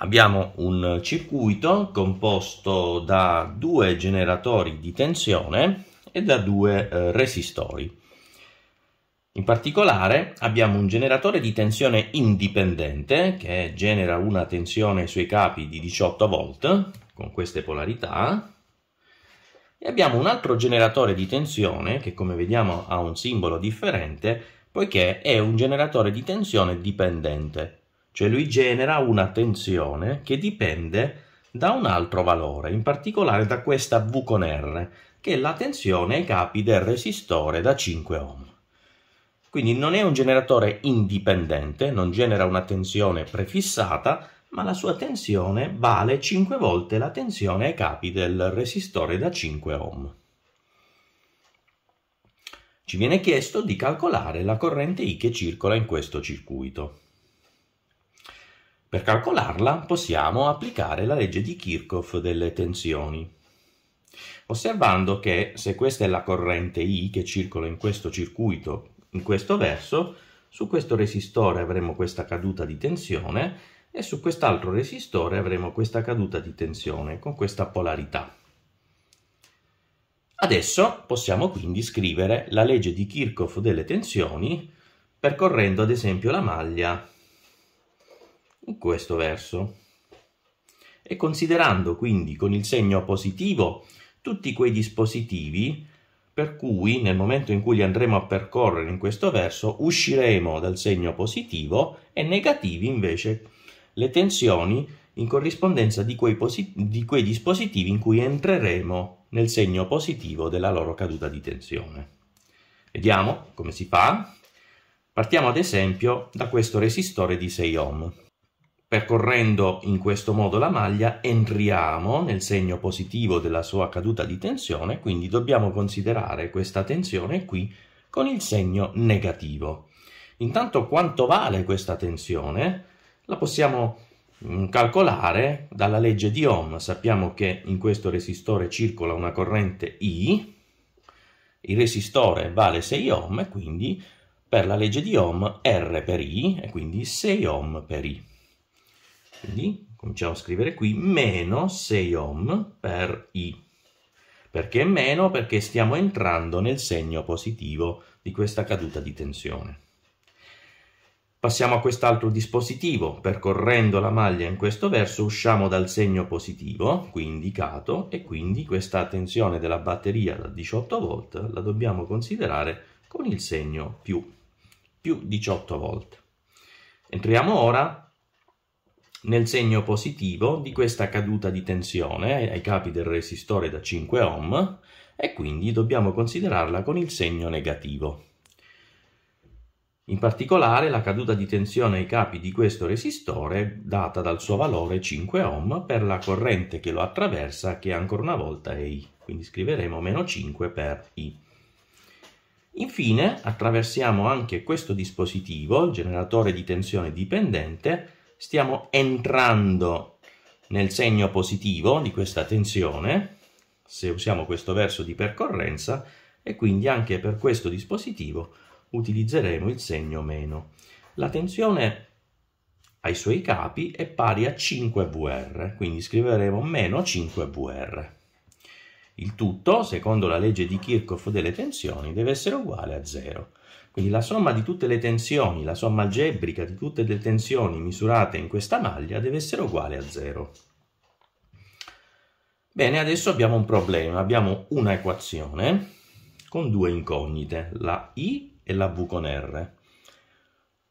Abbiamo un circuito composto da due generatori di tensione e da due eh, resistori. In particolare abbiamo un generatore di tensione indipendente che genera una tensione sui capi di 18 volt con queste polarità e abbiamo un altro generatore di tensione che come vediamo ha un simbolo differente poiché è un generatore di tensione dipendente cioè lui genera una tensione che dipende da un altro valore, in particolare da questa V con R, che è la tensione ai capi del resistore da 5 ohm. Quindi non è un generatore indipendente, non genera una tensione prefissata, ma la sua tensione vale 5 volte la tensione ai capi del resistore da 5 ohm. Ci viene chiesto di calcolare la corrente I che circola in questo circuito. Per calcolarla possiamo applicare la legge di Kirchhoff delle tensioni. Osservando che se questa è la corrente I che circola in questo circuito, in questo verso, su questo resistore avremo questa caduta di tensione e su quest'altro resistore avremo questa caduta di tensione con questa polarità. Adesso possiamo quindi scrivere la legge di Kirchhoff delle tensioni percorrendo ad esempio la maglia questo verso. E considerando quindi con il segno positivo tutti quei dispositivi per cui nel momento in cui li andremo a percorrere in questo verso usciremo dal segno positivo e negativi invece le tensioni in corrispondenza di quei, di quei dispositivi in cui entreremo nel segno positivo della loro caduta di tensione. Vediamo come si fa. Partiamo ad esempio da questo resistore di 6 ohm. Percorrendo in questo modo la maglia entriamo nel segno positivo della sua caduta di tensione, quindi dobbiamo considerare questa tensione qui con il segno negativo. Intanto quanto vale questa tensione? La possiamo mm, calcolare dalla legge di Ohm. Sappiamo che in questo resistore circola una corrente I, il resistore vale 6 ohm quindi per la legge di Ohm R per I e quindi 6 ohm per I. Quindi cominciamo a scrivere qui meno 6 ohm per I. Perché meno? Perché stiamo entrando nel segno positivo di questa caduta di tensione. Passiamo a quest'altro dispositivo, percorrendo la maglia in questo verso usciamo dal segno positivo, qui indicato, e quindi questa tensione della batteria da 18 volt la dobbiamo considerare con il segno più, più 18 volt. Entriamo ora nel segno positivo di questa caduta di tensione ai capi del resistore da 5 ohm e quindi dobbiamo considerarla con il segno negativo. In particolare la caduta di tensione ai capi di questo resistore data dal suo valore 5 ohm per la corrente che lo attraversa che ancora una volta è I, quindi scriveremo meno 5 per I. Infine attraversiamo anche questo dispositivo, il generatore di tensione dipendente, stiamo entrando nel segno positivo di questa tensione, se usiamo questo verso di percorrenza, e quindi anche per questo dispositivo utilizzeremo il segno meno. La tensione ai suoi capi è pari a 5VR, quindi scriveremo meno 5VR. Il tutto, secondo la legge di Kirchhoff delle tensioni, deve essere uguale a 0. Quindi la somma di tutte le tensioni, la somma algebrica di tutte le tensioni misurate in questa maglia deve essere uguale a 0. Bene, adesso abbiamo un problema, abbiamo una equazione con due incognite, la I e la V con R.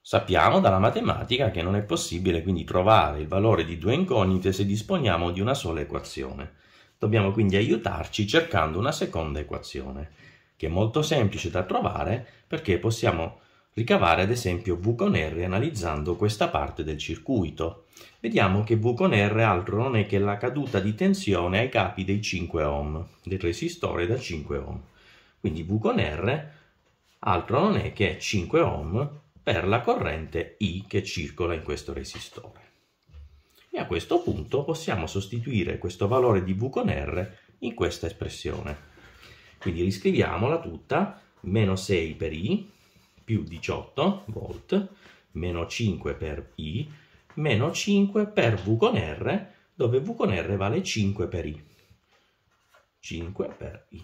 Sappiamo dalla matematica che non è possibile quindi trovare il valore di due incognite se disponiamo di una sola equazione. Dobbiamo quindi aiutarci cercando una seconda equazione che è molto semplice da trovare perché possiamo ricavare ad esempio V con R analizzando questa parte del circuito. Vediamo che V con R altro non è che la caduta di tensione ai capi dei 5 ohm, del resistore da 5 ohm. Quindi V con R altro non è che 5 ohm per la corrente I che circola in questo resistore. E a questo punto possiamo sostituire questo valore di V con R in questa espressione. Quindi riscriviamola tutta, meno 6 per I, più 18 volt, meno 5 per I, meno 5 per V con R, dove V con R vale 5 per I. 5 per I.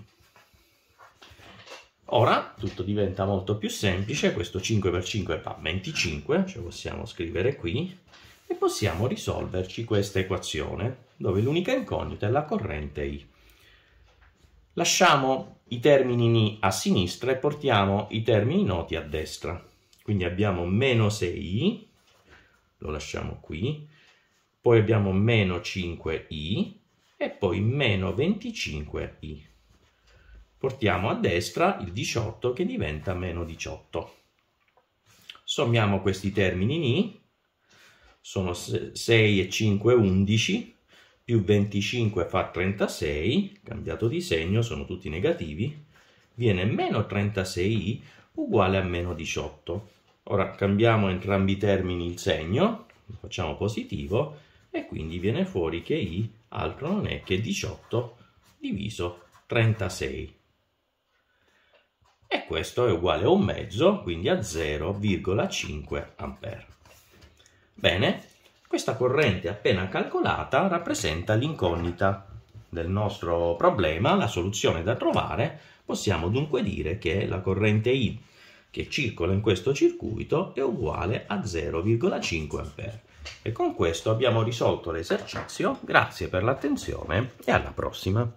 Ora tutto diventa molto più semplice, questo 5 per 5 fa 25, ce lo possiamo scrivere qui, e possiamo risolverci questa equazione, dove l'unica incognita è la corrente I. Lasciamo i termini ni a sinistra e portiamo i termini noti a destra. Quindi abbiamo meno 6i, lo lasciamo qui, poi abbiamo meno 5i e poi meno 25i. Portiamo a destra il 18 che diventa meno 18. Sommiamo questi termini ni, sono 6 e 5, 11, più 25 fa 36, cambiato di segno, sono tutti negativi, viene meno 36i uguale a meno 18. Ora cambiamo entrambi i termini il segno, facciamo positivo e quindi viene fuori che i altro non è che 18 diviso 36. E questo è uguale a un mezzo, quindi a 0,5 A. Bene, questa corrente appena calcolata rappresenta l'incognita del nostro problema, la soluzione da trovare. Possiamo dunque dire che la corrente I che circola in questo circuito è uguale a 0,5 A. E con questo abbiamo risolto l'esercizio. Grazie per l'attenzione e alla prossima!